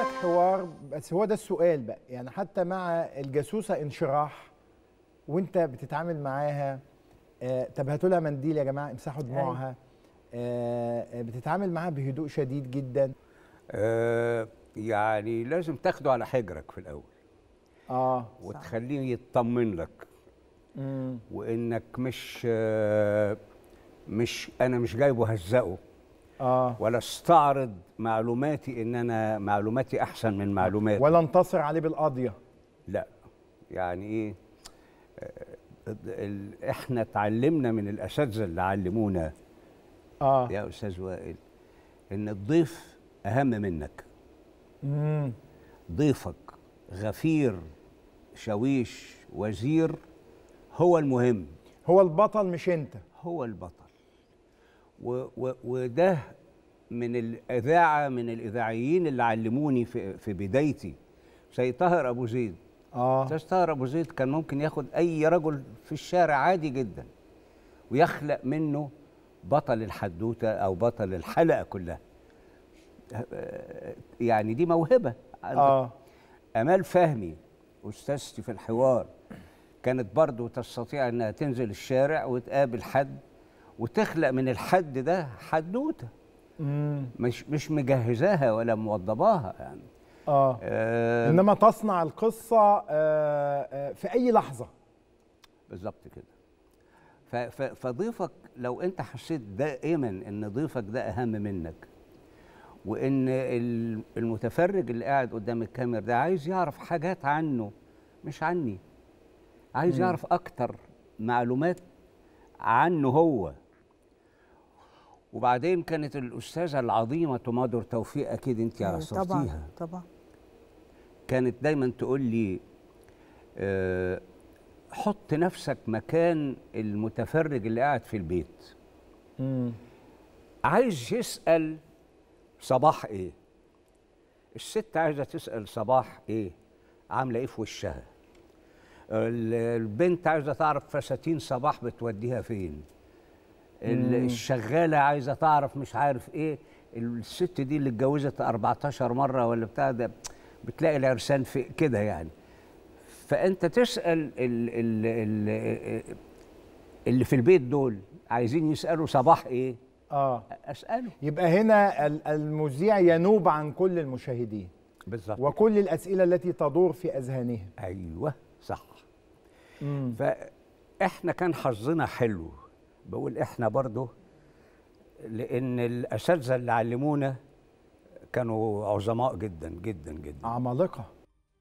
لك حوار بس هو ده السؤال بقى يعني حتى مع الجاسوسه انشراح وانت بتتعامل معاها آه، طب هاتوا لها منديل يا جماعه امسحوا أيوه. دموعها آه، آه، بتتعامل معاها بهدوء شديد جدا يعني لازم تاخده على حجرك في الاول اه وتخليه يطمن لك وانك مش مش انا مش جايبه هزقه آه. ولا استعرض معلوماتي ان انا معلوماتي احسن من معلوماتي ولا انتصر عليه بالقضيه لا يعني ايه آه، احنا اتعلمنا من الاساتذه اللي علمونا اه يا استاذ وائل ان الضيف اهم منك مم. ضيفك غفير شويش وزير هو المهم هو البطل مش انت هو البطل وده من الاذاعه من الاذاعيين اللي علموني في, في بدايتي سيد طاهر ابو زيد اه استاذ طاهر ابو زيد كان ممكن ياخد اي رجل في الشارع عادي جدا ويخلق منه بطل الحدوته او بطل الحلقه كلها يعني دي موهبه اه امال فهمي استاذتي في الحوار كانت برضه تستطيع انها تنزل الشارع وتقابل حد وتخلق من الحد ده حدوته مش مش مجهزاها ولا موضباها يعني آه. آه انما تصنع القصه آه آه في اي لحظه بالظبط كده فضيفك لو انت حسيت دائما ان ضيفك ده اهم منك وان المتفرج اللي قاعد قدام الكاميرا ده عايز يعرف حاجات عنه مش عني عايز يعرف اكتر معلومات عنه هو وبعدين كانت الاستاذه العظيمه تمادر توفيق اكيد انت عاصرتيها طبعا طبعا كانت دايما تقول لي أه حط نفسك مكان المتفرج اللي قاعد في البيت مم. عايز يسال صباح ايه الست عايزه تسال صباح ايه عامله ايه في وشها البنت عايزه تعرف فساتين صباح بتوديها فين الشغاله عايزه تعرف مش عارف ايه الست دي اللي اتجوزت 14 مره ولا بتاع ده بتلاقي العرسان في كده يعني فانت تسال الـ الـ الـ اللي في البيت دول عايزين يسالوا صباح ايه اه اساله يبقى هنا المذيع ينوب عن كل المشاهدين بالظبط وكل الاسئله التي تدور في اذهانهم ايوه صح مم. فاحنا كان حظنا حلو بقول احنا برضو لان الاساتذه اللي علمونا كانوا عظماء جدا جدا جدا عمالقه